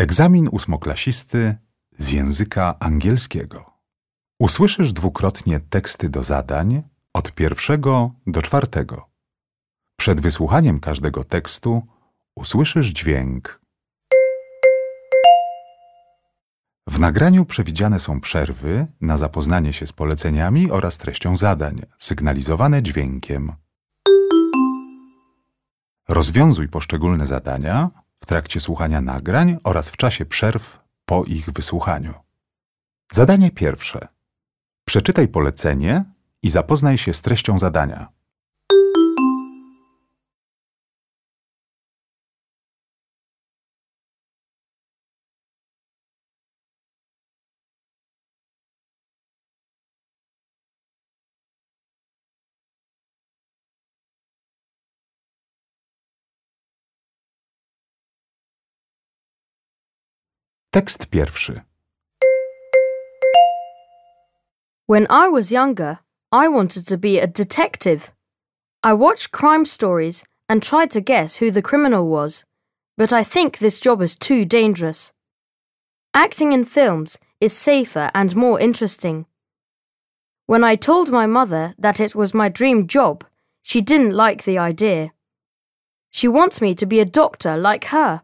Egzamin ósmoklasisty z języka angielskiego. Usłyszysz dwukrotnie teksty do zadań od pierwszego do czwartego. Przed wysłuchaniem każdego tekstu usłyszysz dźwięk. W nagraniu przewidziane są przerwy na zapoznanie się z poleceniami oraz treścią zadań, sygnalizowane dźwiękiem. Rozwiązuj poszczególne zadania w trakcie słuchania nagrań oraz w czasie przerw po ich wysłuchaniu. Zadanie pierwsze. Przeczytaj polecenie i zapoznaj się z treścią zadania. Tekst pierwszy. When I was younger, I wanted to be a detective. I watched crime stories and tried to guess who the criminal was, but I think this job is too dangerous. Acting in films is safer and more interesting. When I told my mother that it was my dream job, she didn't like the idea. She wants me to be a doctor like her.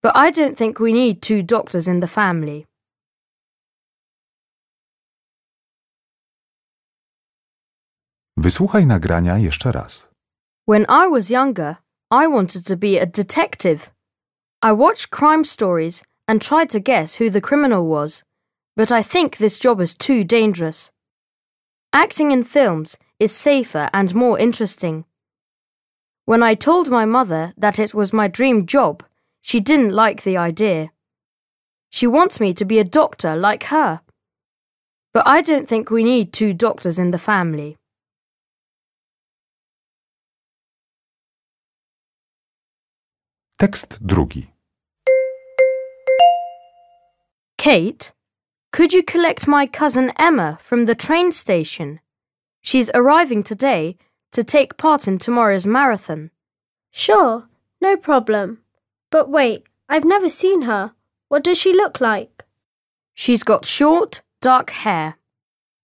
But I don't think we need two doctors in the family. Wysłuchaj nagrania jeszcze raz. When I was younger, I wanted to be a detective. I watched crime stories and tried to guess who the criminal was, but I think this job is too dangerous. Acting in films is safer and more interesting. When I told my mother that it was my dream job, she didn't like the idea. She wants me to be a doctor like her. But I don't think we need two doctors in the family. Tekst drugi. Kate, could you collect my cousin Emma from the train station? She's arriving today to take part in tomorrow's marathon. Sure, no problem. But wait, I've never seen her. What does she look like? She's got short, dark hair.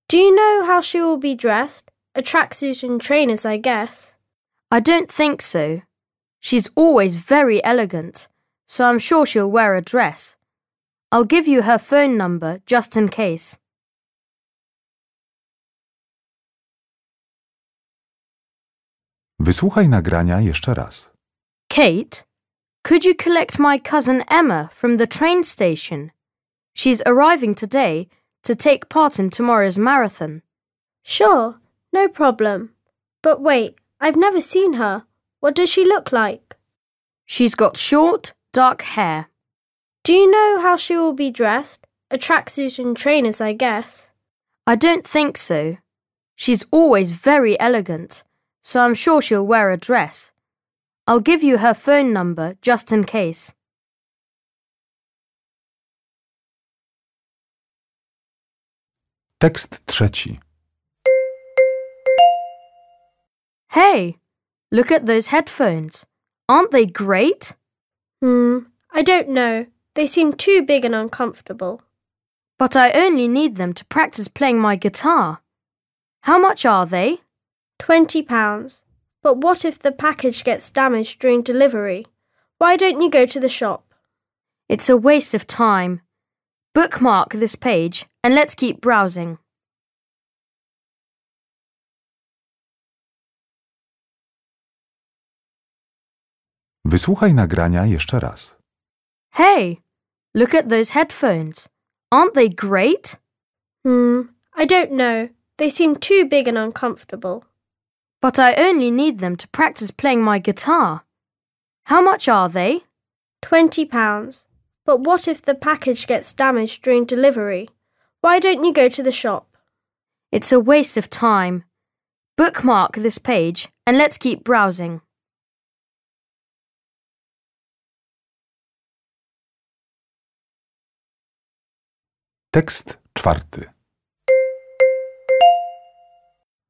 Do you know how she will be dressed? A tracksuit and trainers, I guess. I don't think so. She's always very elegant, so I'm sure she'll wear a dress. I'll give you her phone number just in case. Wysłuchaj nagrania jeszcze raz. Kate, could you collect my cousin Emma from the train station? She's arriving today to take part in tomorrow's marathon. Sure, no problem. But wait, I've never seen her. What does she look like? She's got short, dark hair. Do you know how she will be dressed? A tracksuit and trainers, I guess. I don't think so. She's always very elegant, so I'm sure she'll wear a dress. I'll give you her phone number just in case. Tekst trzeci. Hey, look at those headphones. Aren't they great? Hmm, I don't know. They seem too big and uncomfortable. But I only need them to practice playing my guitar. How much are they? Twenty pounds. But what if the package gets damaged during delivery? Why don't you go to the shop? It's a waste of time. Bookmark this page and let's keep browsing. Wysłuchaj nagrania jeszcze raz. Hey, look at those headphones. Aren't they great? Hmm, I don't know. They seem too big and uncomfortable. But I only need them to practice playing my guitar. How much are they? Twenty pounds. But what if the package gets damaged during delivery? Why don't you go to the shop? It's a waste of time. Bookmark this page and let's keep browsing. Text czwarty.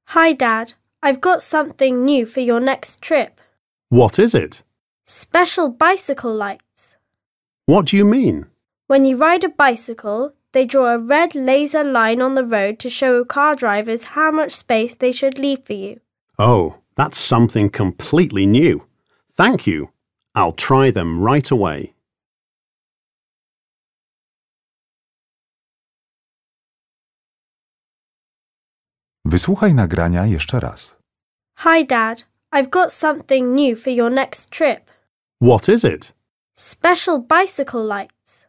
Hi, Dad. I've got something new for your next trip. What is it? Special bicycle lights. What do you mean? When you ride a bicycle, they draw a red laser line on the road to show car drivers how much space they should leave for you. Oh, that's something completely new. Thank you. I'll try them right away. Wysłuchaj nagrania jeszcze raz. Hi Dad, I've got something new for your next trip. What is it? Special bicycle lights.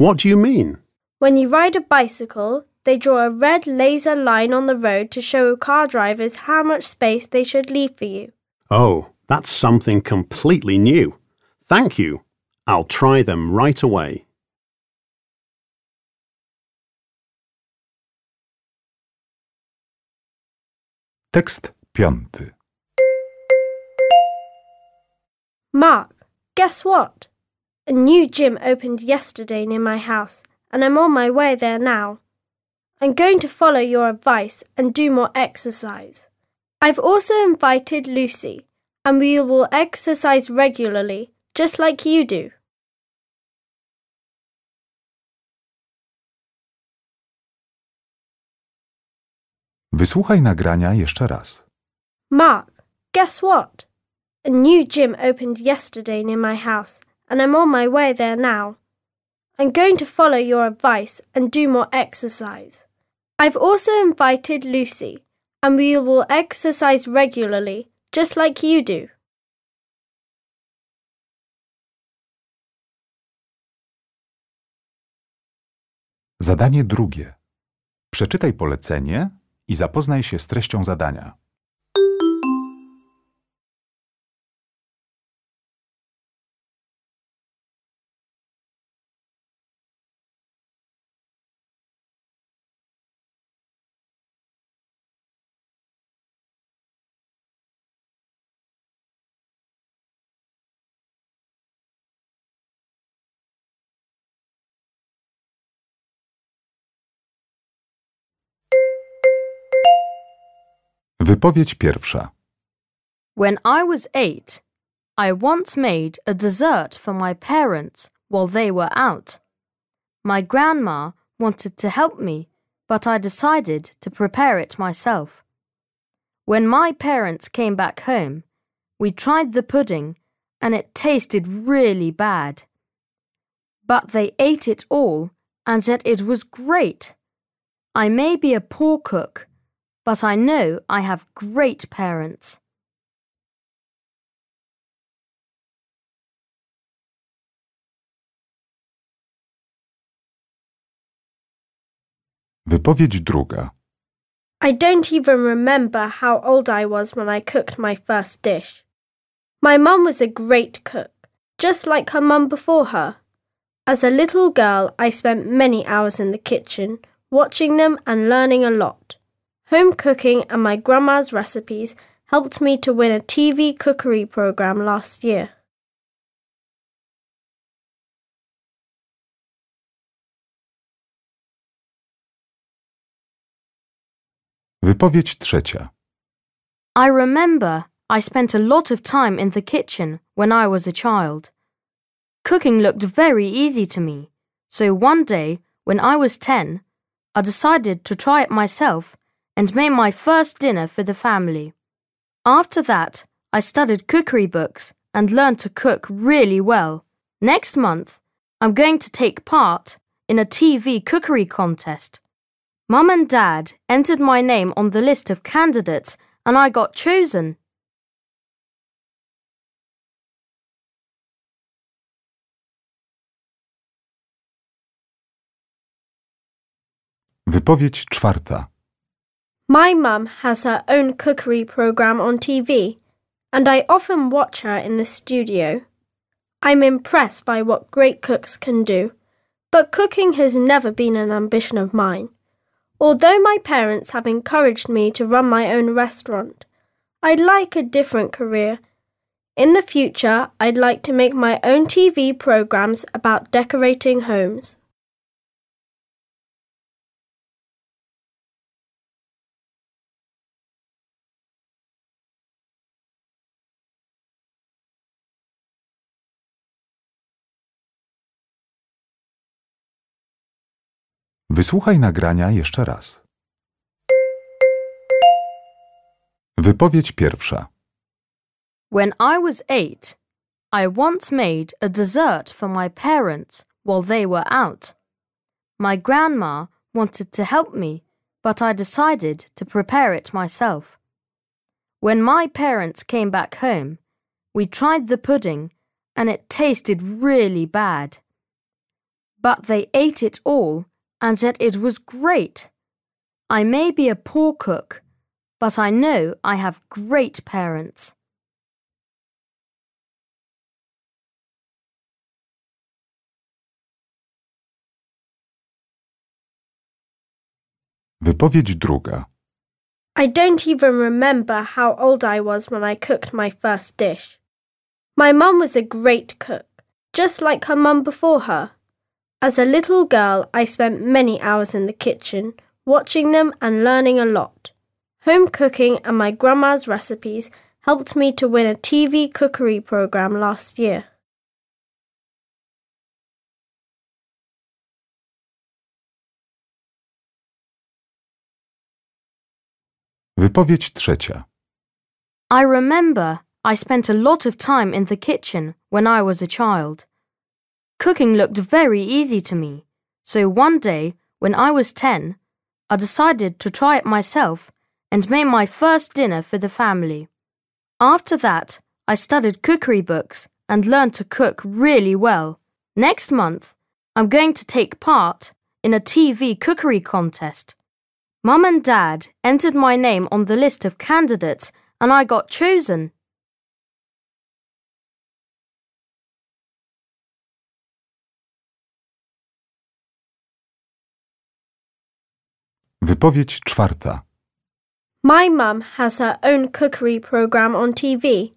What do you mean? When you ride a bicycle, they draw a red laser line on the road to show car drivers how much space they should leave for you. Oh, that's something completely new. Thank you. I'll try them right away. Tekst piąty. Mark, guess what? A new gym opened yesterday near my house, and I'm on my way there now. I'm going to follow your advice and do more exercise. I've also invited Lucy, and we will exercise regularly, just like you do. Wysłuchaj nagrania jeszcze raz. Mark, guess what? A new gym opened yesterday near my house, and I'm on my way there now. I'm going to follow your advice and do more exercise. I've also invited Lucy, and we will exercise regularly, just like you do. Zadanie drugie. Przeczytaj polecenie i zapoznaj się z treścią zadania. Wypowiedź pierwsza. When I was eight, I once made a dessert for my parents while they were out. My grandma wanted to help me, but I decided to prepare it myself. When my parents came back home, we tried the pudding and it tasted really bad. But they ate it all and said it was great. I may be a poor cook, but I know I have great parents. Wypowiedź druga. I don't even remember how old I was when I cooked my first dish. My mum was a great cook, just like her mum before her. As a little girl, I spent many hours in the kitchen, watching them and learning a lot. Home cooking and my grandma's recipes helped me to win a TV cookery program last year. Wypowiedź trzecia. I remember I spent a lot of time in the kitchen when I was a child. Cooking looked very easy to me, so one day, when I was 10, I decided to try it myself and made my first dinner for the family. After that, I studied cookery books and learned to cook really well. Next month, I'm going to take part in a TV cookery contest. Mum and Dad entered my name on the list of candidates and I got chosen. Wypowiedź czwarta. My mum has her own cookery program on TV, and I often watch her in the studio. I'm impressed by what great cooks can do, but cooking has never been an ambition of mine. Although my parents have encouraged me to run my own restaurant, I'd like a different career. In the future, I'd like to make my own TV programs about decorating homes. Wysłuchaj nagrania jeszcze raz. Wypowiedź pierwsza. When I was eight, I once made a dessert for my parents while they were out. My grandma wanted to help me, but I decided to prepare it myself. When my parents came back home, we tried the pudding and it tasted really bad. But they ate it all and said it was great. I may be a poor cook, but I know I have great parents. Wypowiedź druga. I don't even remember how old I was when I cooked my first dish. My mum was a great cook, just like her mum before her. As a little girl, I spent many hours in the kitchen, watching them and learning a lot. Home cooking and my grandma's recipes helped me to win a TV cookery program last year. Wypowiedź trzecia. I remember I spent a lot of time in the kitchen when I was a child. Cooking looked very easy to me, so one day, when I was 10, I decided to try it myself and made my first dinner for the family. After that, I studied cookery books and learned to cook really well. Next month, I'm going to take part in a TV cookery contest. Mum and Dad entered my name on the list of candidates and I got chosen. Wypowiedź czwarta. My mum has her own cookery program on TV,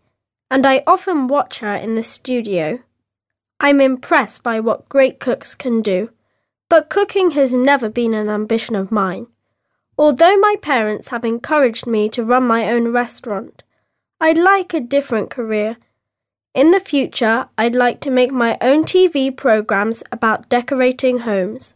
and I often watch her in the studio. I'm impressed by what great cooks can do, but cooking has never been an ambition of mine. Although my parents have encouraged me to run my own restaurant, I'd like a different career. In the future, I'd like to make my own TV programs about decorating homes.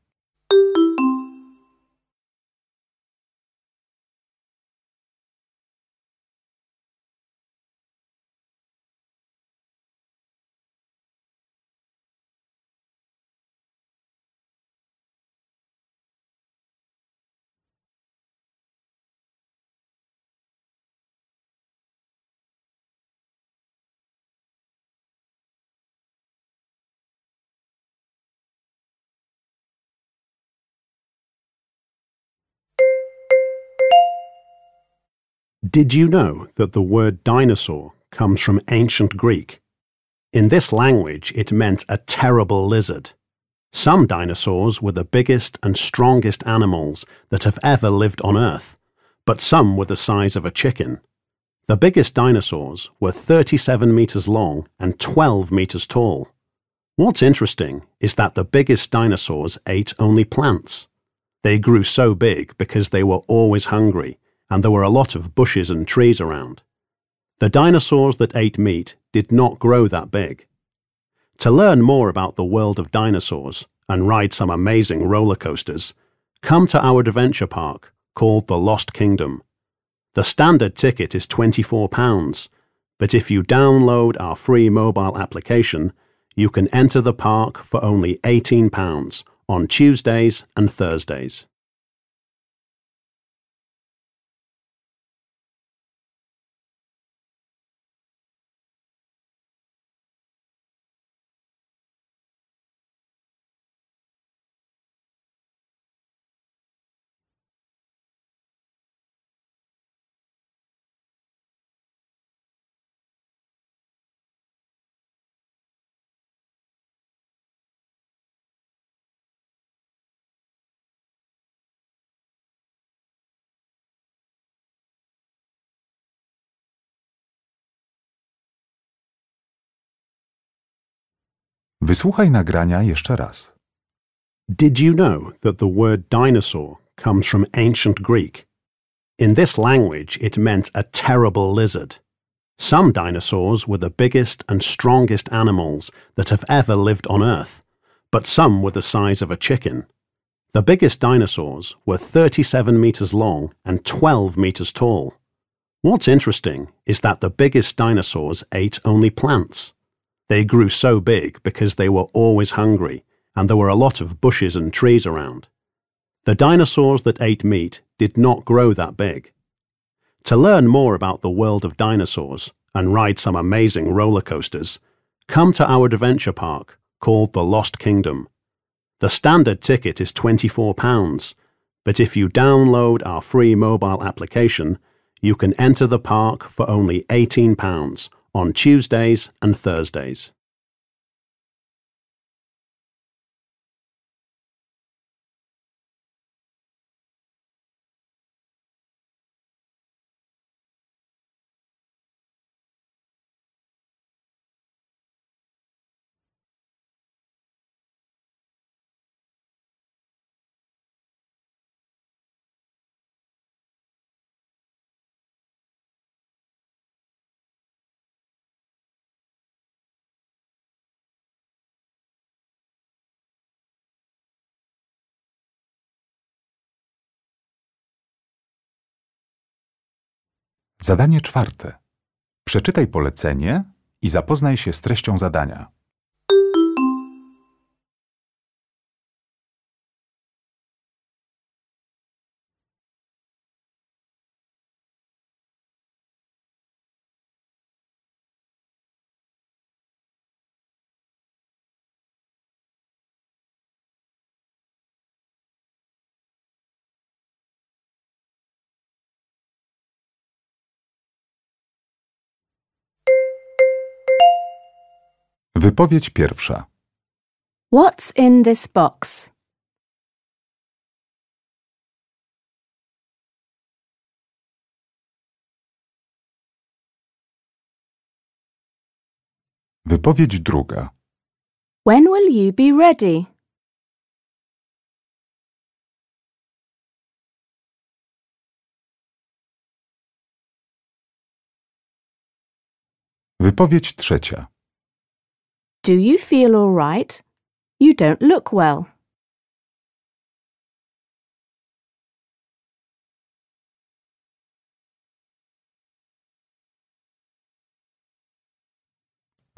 Did you know that the word dinosaur comes from ancient Greek? In this language, it meant a terrible lizard. Some dinosaurs were the biggest and strongest animals that have ever lived on Earth, but some were the size of a chicken. The biggest dinosaurs were 37 metres long and 12 metres tall. What's interesting is that the biggest dinosaurs ate only plants. They grew so big because they were always hungry and there were a lot of bushes and trees around. The dinosaurs that ate meat did not grow that big. To learn more about the world of dinosaurs and ride some amazing roller coasters, come to our adventure park called the Lost Kingdom. The standard ticket is £24, but if you download our free mobile application, you can enter the park for only £18 on Tuesdays and Thursdays. Wysłuchaj nagrania jeszcze raz. Did you know that the word dinosaur comes from ancient Greek? In this language, it meant a terrible lizard. Some dinosaurs were the biggest and strongest animals that have ever lived on Earth, but some were the size of a chicken. The biggest dinosaurs were 37 metres long and 12 metres tall. What's interesting is that the biggest dinosaurs ate only plants. They grew so big because they were always hungry, and there were a lot of bushes and trees around. The dinosaurs that ate meat did not grow that big. To learn more about the world of dinosaurs and ride some amazing roller coasters, come to our adventure park called the Lost Kingdom. The standard ticket is £24, but if you download our free mobile application, you can enter the park for only £18 on Tuesdays and Thursdays. Zadanie czwarte. Przeczytaj polecenie i zapoznaj się z treścią zadania. Wypowiedź pierwsza. What's in this box? Wypowiedź druga. When will you be ready? Wypowiedź trzecia. Do you feel all right? You don't look well.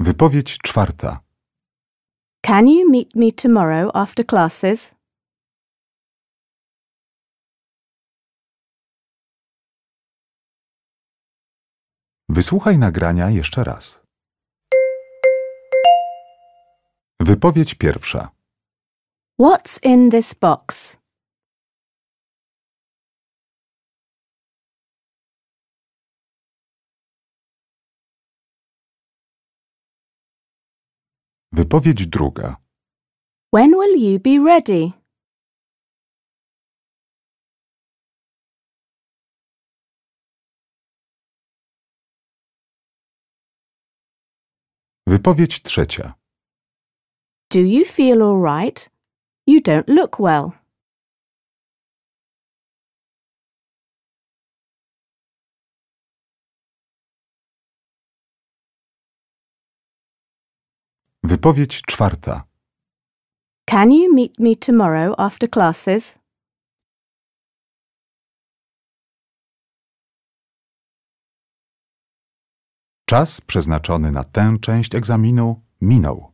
Wypowiedź czwarta. Can you meet me tomorrow after classes? Wysłuchaj nagrania jeszcze raz. Wypowiedź pierwsza. What's in this box? Wypowiedź druga. When will you be ready? Wypowiedź trzecia. Do you feel all right? You don't look well. Wypowiedź czwarta. Can you meet me tomorrow after classes? Czas przeznaczony na tę część egzaminu minął.